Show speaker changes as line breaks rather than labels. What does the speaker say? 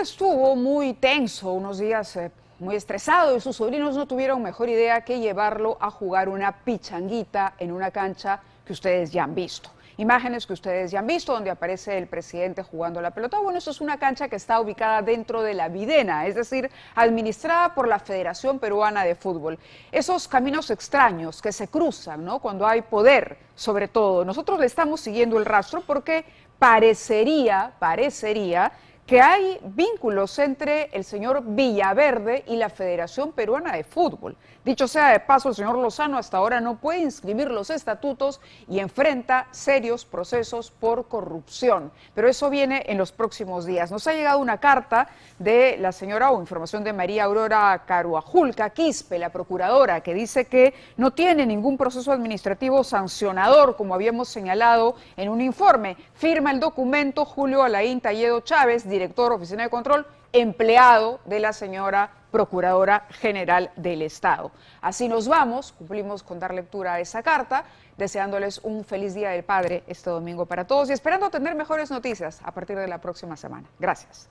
Este estuvo muy tenso unos días. Eh, muy estresado y sus sobrinos no tuvieron mejor idea que llevarlo a jugar una pichanguita en una cancha que ustedes ya han visto. Imágenes que ustedes ya han visto donde aparece el presidente jugando la pelota. Bueno, eso es una cancha que está ubicada dentro de la Videna, es decir, administrada por la Federación Peruana de Fútbol. Esos caminos extraños que se cruzan, ¿no? Cuando hay poder, sobre todo. Nosotros le estamos siguiendo el rastro porque parecería, parecería que hay vínculos entre el señor Villaverde y la Federación Peruana de Fútbol. Dicho sea de paso, el señor Lozano hasta ahora no puede inscribir los estatutos y enfrenta serios procesos por corrupción. Pero eso viene en los próximos días. Nos ha llegado una carta de la señora o información de María Aurora Caruajulca Quispe, la procuradora, que dice que no tiene ningún proceso administrativo sancionador, como habíamos señalado en un informe. Firma el documento Julio Alain Talledo Chávez, director, oficina de control, empleado de la señora Procuradora General del Estado. Así nos vamos, cumplimos con dar lectura a esa carta, deseándoles un feliz Día del Padre este domingo para todos y esperando tener mejores noticias a partir de la próxima semana. Gracias.